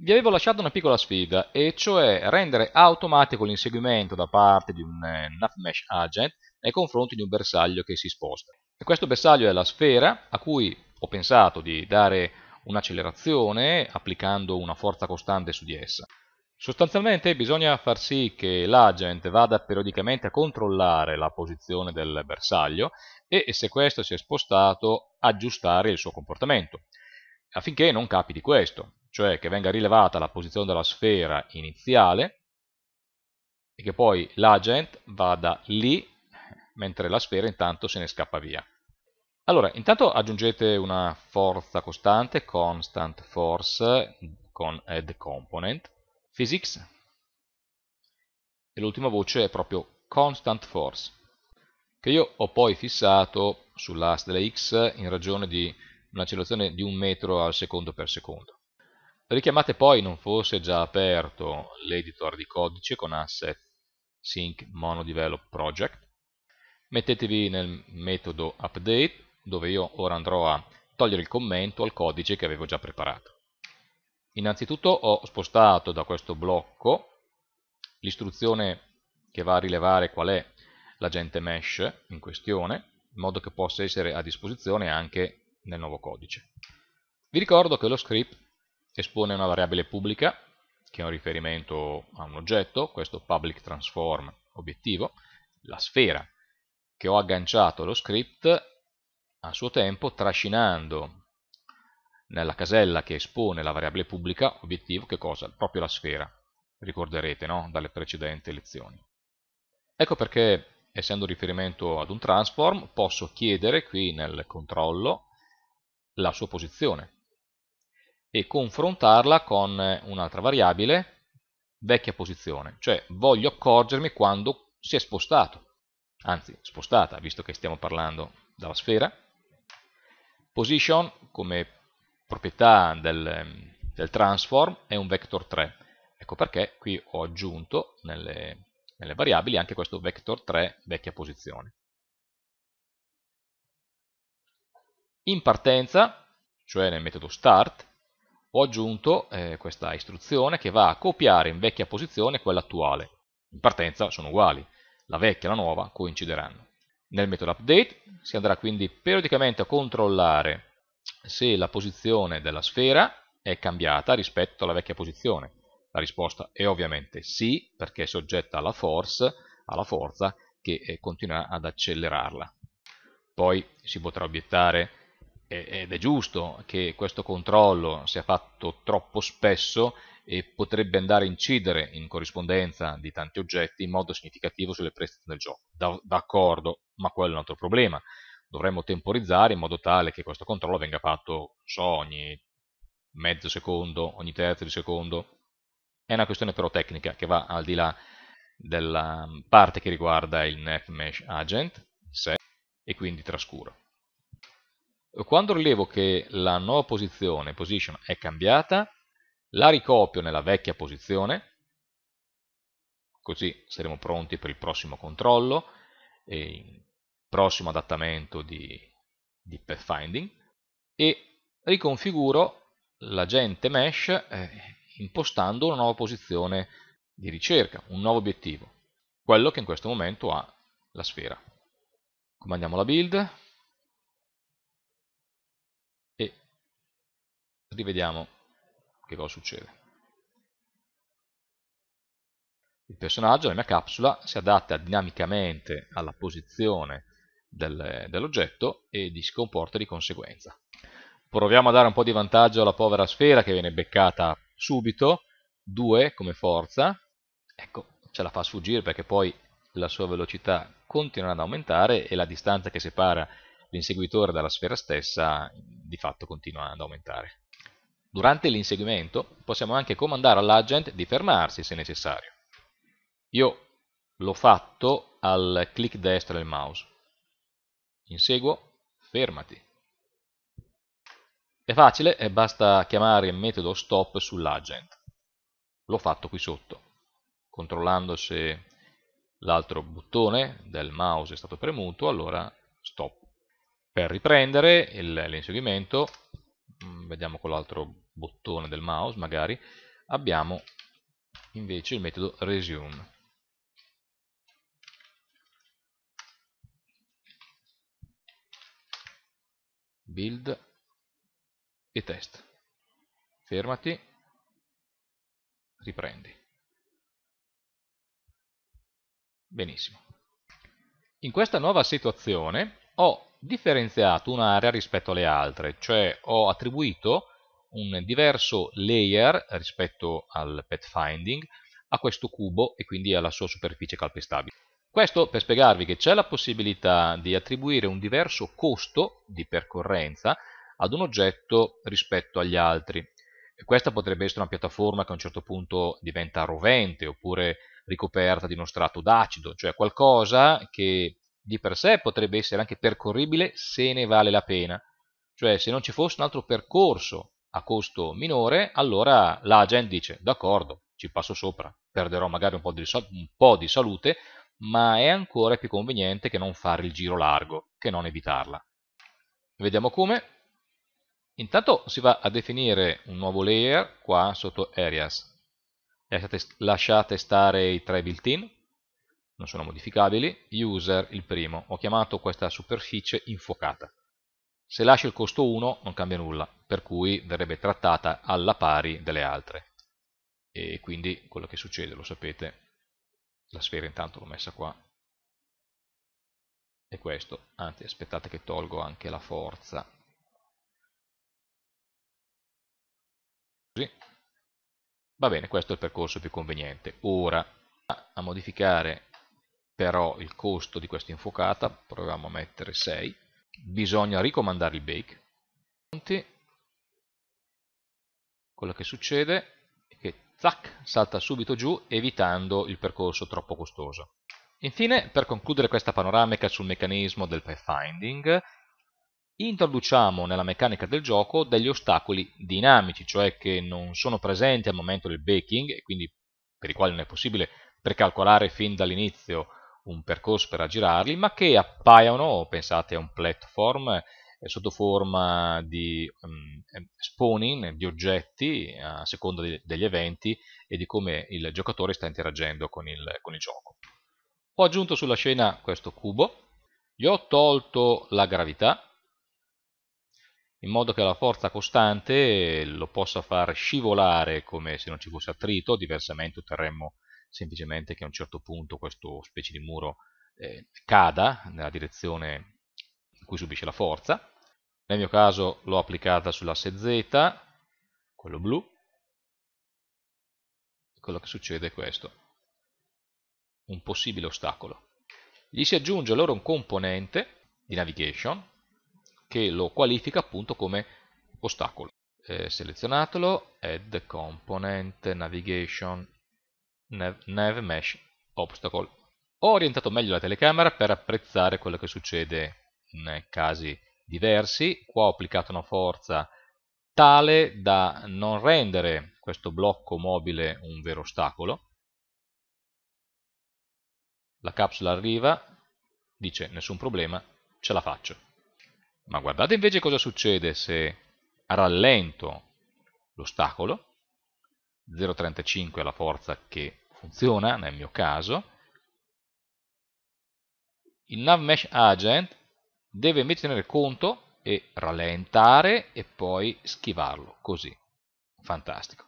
vi avevo lasciato una piccola sfida, e cioè rendere automatico l'inseguimento da parte di un eh, NavMesh agent nei confronti di un bersaglio che si sposta. E questo bersaglio è la sfera, a cui ho pensato di dare un'accelerazione applicando una forza costante su di essa. Sostanzialmente bisogna far sì che l'agent vada periodicamente a controllare la posizione del bersaglio e se questo si è spostato aggiustare il suo comportamento affinché non capiti questo cioè che venga rilevata la posizione della sfera iniziale e che poi l'agent vada lì mentre la sfera intanto se ne scappa via. Allora, intanto aggiungete una forza costante, constant force, con add component, physics, e l'ultima voce è proprio constant force, che io ho poi fissato sull'asta della x in ragione di un'accelerazione di un metro al secondo per secondo. Richiamate poi, non fosse già aperto, l'editor di codice con asset sync monodevelop project. Mettetevi nel metodo update, dove io ora andrò a togliere il commento al codice che avevo già preparato. Innanzitutto ho spostato da questo blocco l'istruzione che va a rilevare qual è l'agente mesh in questione, in modo che possa essere a disposizione anche nel nuovo codice. Vi ricordo che lo script espone una variabile pubblica che è un riferimento a un oggetto, questo public transform obiettivo, la sfera che ho agganciato allo script a suo tempo trascinando nella casella che espone la variabile pubblica obiettivo che cosa? Proprio la sfera, ricorderete no? dalle precedenti lezioni. Ecco perché essendo riferimento ad un transform posso chiedere qui nel controllo la sua posizione, e confrontarla con eh, un'altra variabile, vecchia posizione, cioè voglio accorgermi quando si è spostato, anzi spostata, visto che stiamo parlando dalla sfera. Position come proprietà del, del transform è un vector 3, ecco perché qui ho aggiunto nelle, nelle variabili anche questo vector 3 vecchia posizione. In partenza, cioè nel metodo start, ho aggiunto eh, questa istruzione che va a copiare in vecchia posizione quella attuale. In partenza sono uguali, la vecchia e la nuova coincideranno. Nel metodo update si andrà quindi periodicamente a controllare se la posizione della sfera è cambiata rispetto alla vecchia posizione. La risposta è ovviamente sì, perché è soggetta alla force, alla forza che eh, continuerà ad accelerarla. Poi si potrà obiettare ed è giusto che questo controllo sia fatto troppo spesso e potrebbe andare a incidere in corrispondenza di tanti oggetti in modo significativo sulle prestazioni del gioco. D'accordo, ma quello è un altro problema. Dovremmo temporizzare in modo tale che questo controllo venga fatto so, ogni mezzo secondo, ogni terzo di secondo. È una questione però tecnica che va al di là della parte che riguarda il NetMesh Agent sé, e quindi trascuro. Quando rilevo che la nuova posizione, position, è cambiata, la ricopio nella vecchia posizione, così saremo pronti per il prossimo controllo e il prossimo adattamento di, di pathfinding e riconfiguro l'agente mesh eh, impostando una nuova posizione di ricerca, un nuovo obiettivo, quello che in questo momento ha la sfera. Comandiamo la build, rivediamo che cosa succede. Il personaggio, la mia capsula, si adatta dinamicamente alla posizione del, dell'oggetto e si comporta di conseguenza. Proviamo a dare un po' di vantaggio alla povera sfera che viene beccata subito, 2 come forza, ecco, ce la fa sfuggire perché poi la sua velocità continuerà ad aumentare e la distanza che separa l'inseguitore dalla sfera stessa di fatto continua ad aumentare. Durante l'inseguimento possiamo anche comandare all'agent di fermarsi se necessario. Io l'ho fatto al clic destro del mouse. Inseguo, fermati. È facile e basta chiamare il metodo stop sull'agent. L'ho fatto qui sotto, controllando se l'altro bottone del mouse è stato premuto, allora stop. Per riprendere l'inseguimento Mm, vediamo con l'altro bottone del mouse magari, abbiamo invece il metodo resume. build e test. Fermati, riprendi. Benissimo. In questa nuova situazione ho differenziato un'area rispetto alle altre, cioè ho attribuito un diverso layer rispetto al pathfinding a questo cubo e quindi alla sua superficie calpestabile. Questo per spiegarvi che c'è la possibilità di attribuire un diverso costo di percorrenza ad un oggetto rispetto agli altri. questa potrebbe essere una piattaforma che a un certo punto diventa rovente oppure ricoperta di uno strato d'acido, cioè qualcosa che di per sé potrebbe essere anche percorribile se ne vale la pena, cioè se non ci fosse un altro percorso a costo minore, allora la dice d'accordo, ci passo sopra, perderò magari un po, di, un po, di, salute, ma è ancora più conveniente che non fare il giro largo, che non evitarla. Vediamo come. Intanto si va a definire un nuovo layer qua sotto Areas. lasciate stare i tre built-in, non sono modificabili, user il primo, ho chiamato questa superficie infuocata. Se lascio il costo 1 non cambia nulla, per cui verrebbe trattata alla pari delle altre. E quindi quello che succede, lo sapete, la sfera intanto l'ho messa qua, è questo, anzi aspettate che tolgo anche la forza. Così. Va bene, questo è il percorso più conveniente. Ora a modificare però il costo di questa infuocata, proviamo a mettere 6, bisogna ricomandare il bake. Quello che succede è che zac, salta subito giù evitando il percorso troppo costoso. Infine, per concludere questa panoramica sul meccanismo del pathfinding, introduciamo nella meccanica del gioco degli ostacoli dinamici, cioè che non sono presenti al momento del baking e quindi per i quali non è possibile precalcolare fin dall'inizio un percorso per aggirarli, ma che appaiono, pensate a un platform, eh, sotto forma di mh, mm, eh, spawning di oggetti eh, a seconda di, degli eventi e di come il giocatore sta interagendo con il, con il gioco. Ho aggiunto sulla scena questo cubo, gli ho tolto la gravità, in modo che la forza costante lo possa far scivolare come se non ci fosse attrito, diversamente otterremmo semplicemente che a un certo punto questo specie di muro eh, cada nella direzione in cui subisce la forza. Nel mio caso l'ho applicata sull'asse Z, quello blu, e quello che succede è questo, un possibile ostacolo. Gli si aggiunge allora un componente di navigation che lo qualifica appunto come ostacolo. Eh, selezionatelo, add component navigation Nav Mesh Obstacle. Ho orientato meglio la telecamera per apprezzare quello che succede in casi diversi. Qua ho applicato una forza tale da non rendere questo blocco mobile un vero ostacolo. La capsula arriva, dice nessun problema, ce la faccio. Ma guardate invece cosa succede se rallento l'ostacolo 0,35 è la forza che funziona nel mio caso, il nav mesh agent deve invece tenere conto e rallentare e poi schivarlo, così, fantastico.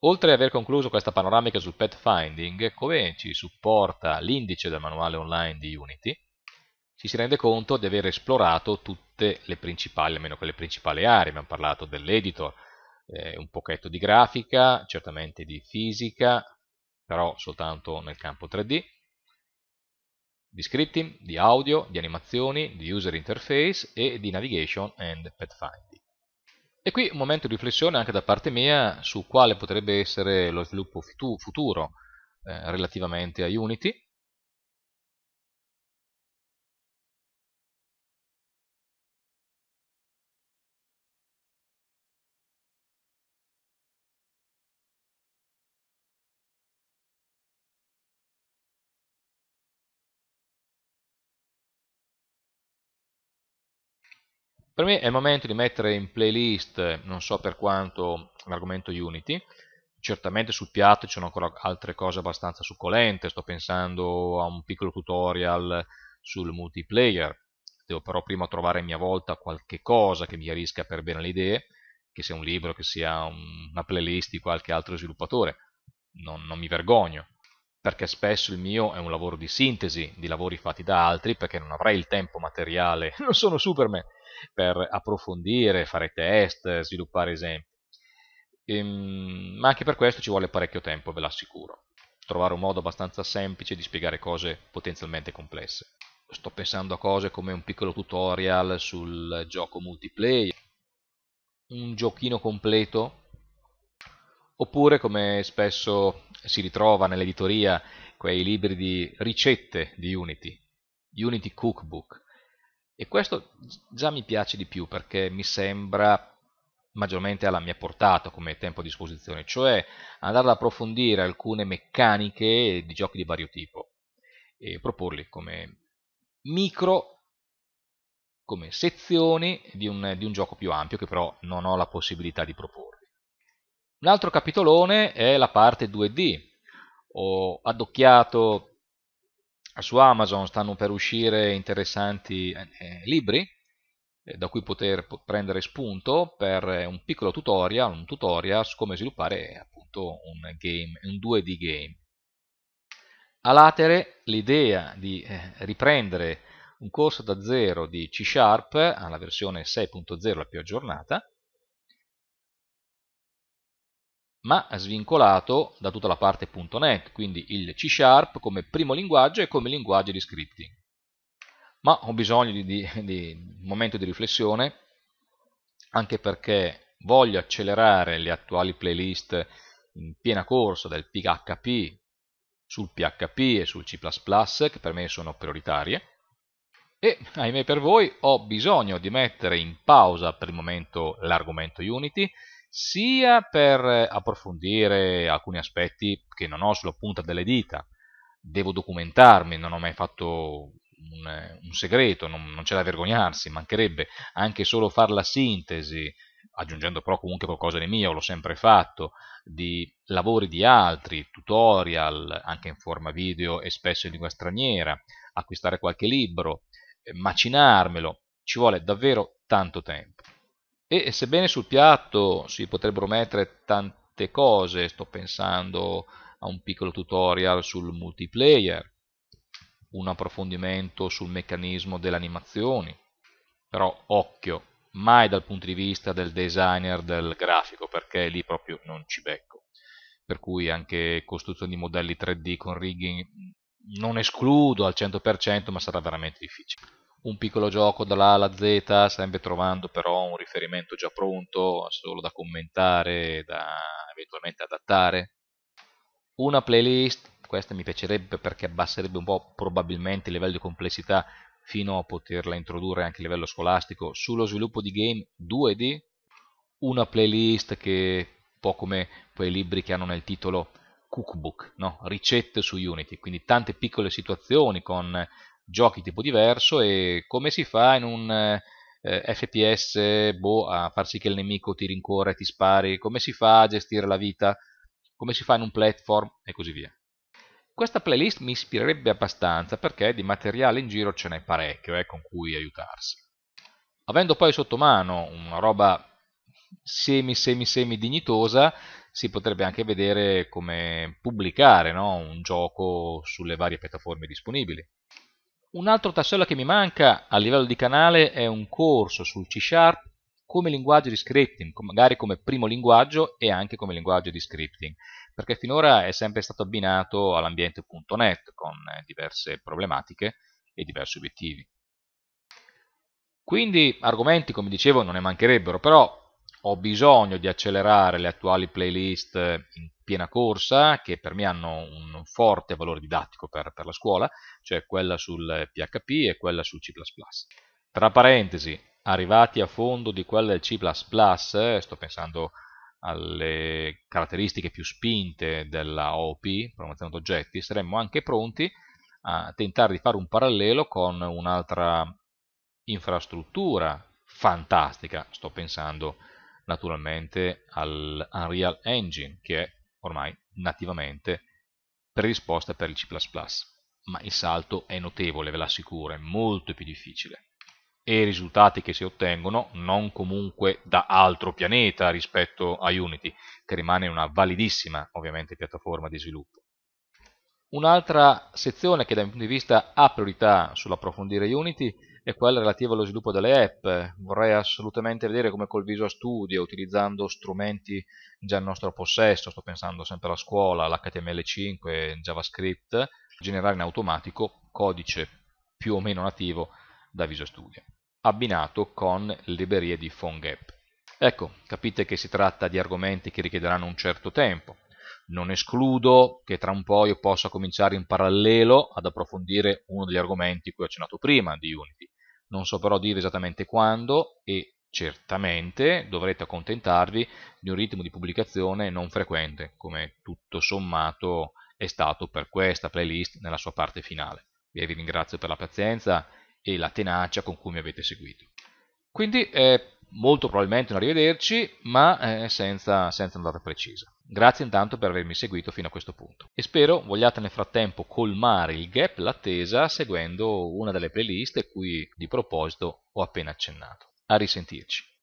Oltre ad aver concluso questa panoramica sul pathfinding, come ci supporta l'indice del manuale online di Unity, ci si rende conto di aver esplorato tutte le principali, almeno quelle principali aree, abbiamo parlato dell'editor, eh, un pochetto di grafica, certamente di fisica, però soltanto nel campo 3D, di scripting, di audio, di animazioni, di user interface e di navigation and pathfinding. E qui un momento di riflessione anche da parte mia su quale potrebbe essere lo sviluppo futuro eh, relativamente a Unity, Per me è il momento di mettere in playlist, non so per quanto, l'argomento Unity. Certamente sul piatto ci sono ancora altre cose abbastanza succolente, sto pensando a un piccolo tutorial sul multiplayer. Devo però prima trovare a mia volta qualche cosa che mi chiarisca per bene le idee, che sia un libro, che sia una playlist di qualche altro sviluppatore. non, non mi vergogno, perché spesso il mio è un lavoro di sintesi di lavori fatti da altri, perché non avrei il tempo materiale, non sono Superman per approfondire, fare test, sviluppare esempi. Ehm, ma anche per questo ci vuole parecchio tempo, ve l'assicuro. Trovare un modo abbastanza semplice di spiegare cose potenzialmente complesse. Sto pensando a cose come un piccolo tutorial sul gioco multiplayer, un giochino completo, oppure come spesso si ritrova nell'editoria quei libri di ricette di Unity, Unity Cookbook, e questo già mi piace di più perché mi sembra maggiormente alla mia portata come tempo a disposizione, cioè andare ad approfondire alcune meccaniche di giochi di vario tipo e proporli come micro, come sezioni di un, di un gioco più ampio che però non ho la possibilità di proporvi. Un altro capitolone è la parte 2D. Ho addocchiato su Amazon stanno per uscire interessanti eh, libri eh, da cui poter prendere spunto per eh, un piccolo tutorial, un tutorial su come sviluppare appunto un, game, un 2D game. A latere l'idea di eh, riprendere un corso da zero di C Sharp alla versione 6.0 la più aggiornata ma svincolato da tutta la parte .NET, quindi il C Sharp come primo linguaggio e come linguaggio di scripting. Ma ho bisogno di, di, di un momento di riflessione, anche perché voglio accelerare le attuali playlist in piena corsa del PHP sul PHP e sul C++, che per me sono prioritarie, e ahimè per voi ho bisogno di mettere in pausa per il momento l'argomento Unity, sia per eh, approfondire alcuni aspetti che non ho sulla punta delle dita, devo documentarmi, non ho mai fatto un, un segreto, non, non c'è da vergognarsi, mancherebbe anche solo fare la sintesi, aggiungendo però comunque qualcosa di mio, l'ho sempre fatto, di lavori di altri, tutorial, anche in forma video e spesso in lingua straniera, acquistare qualche libro, eh, macinarmelo, ci vuole davvero tanto tempo. E sebbene sul piatto si potrebbero mettere tante cose, sto pensando a un piccolo tutorial sul multiplayer, un approfondimento sul meccanismo delle animazioni, però occhio, mai dal punto di vista del designer del grafico, perché lì proprio non ci becco. Per cui anche costruzione di modelli 3D con rigging non escludo al 100%, ma sarà veramente difficile un piccolo gioco dall'A alla Z, sempre trovando però un riferimento già pronto, solo da commentare, da eventualmente adattare. Una playlist, questa mi piacerebbe perché abbasserebbe un po' probabilmente il livello di complessità fino a poterla introdurre anche a livello scolastico sullo sviluppo di game 2D. Una playlist che un po' come quei libri che hanno nel titolo cookbook, no? ricette su Unity, quindi tante piccole situazioni con giochi tipo diverso e come si fa in un eh, FPS boh, a far sì che il nemico ti rincorre, ti spari, come si fa a gestire la vita, come si fa in un platform e così via. Questa playlist mi ispirerebbe abbastanza perché di materiale in giro ce n'è parecchio eh, con cui aiutarsi. Avendo poi sotto mano una roba semi semi semi dignitosa, si potrebbe anche vedere come pubblicare no? un gioco sulle varie piattaforme disponibili. Un altro tassello che mi manca a livello di canale è un corso sul C Sharp come linguaggio di scripting, magari come primo linguaggio e anche come linguaggio di scripting, perché finora è sempre stato abbinato all'ambiente.NET con eh, diverse problematiche e diversi obiettivi. Quindi argomenti, come dicevo, non ne mancherebbero, però ho bisogno di accelerare le attuali playlist in piena corsa, che per me hanno un forte valore didattico per, per la scuola, cioè quella sul PHP e quella sul C++. Tra parentesi, arrivati a fondo di quella del C++, sto pensando alle caratteristiche più spinte della OP, programmazione ad oggetti, saremmo anche pronti a tentare di fare un parallelo con un'altra infrastruttura fantastica, sto pensando naturalmente all'Unreal Engine, che è ormai nativamente predisposta per il C++. Ma il salto è notevole, ve l'assicuro, è molto più difficile. E i risultati che si ottengono non comunque da altro pianeta rispetto a Unity, che rimane una validissima, ovviamente, piattaforma di sviluppo. Un'altra sezione che dal mio punto di vista ha priorità sull'approfondire Unity e quella relativa allo sviluppo delle app. Vorrei assolutamente vedere come col Visual Studio, utilizzando strumenti già in nostro possesso, sto pensando sempre alla scuola, all'HTML5, JavaScript, generare in automatico codice più o meno nativo da Visual Studio, abbinato con librerie di PhoneGap. Ecco, capite che si tratta di argomenti che richiederanno un certo tempo. Non escludo che tra un po' io possa cominciare in parallelo ad approfondire uno degli argomenti cui ho accennato prima di Unity, non so però dire esattamente quando e certamente dovrete accontentarvi di un ritmo di pubblicazione non frequente, come tutto sommato è stato per questa playlist nella sua parte finale. Vi ringrazio per la pazienza e la tenacia con cui mi avete seguito. Quindi eh, molto probabilmente un arrivederci, ma eh, senza, senza una data precisa. Grazie intanto per avermi seguito fino a questo punto e spero vogliate nel frattempo colmare il gap, l'attesa, seguendo una delle playlist cui di proposito ho appena accennato. A risentirci.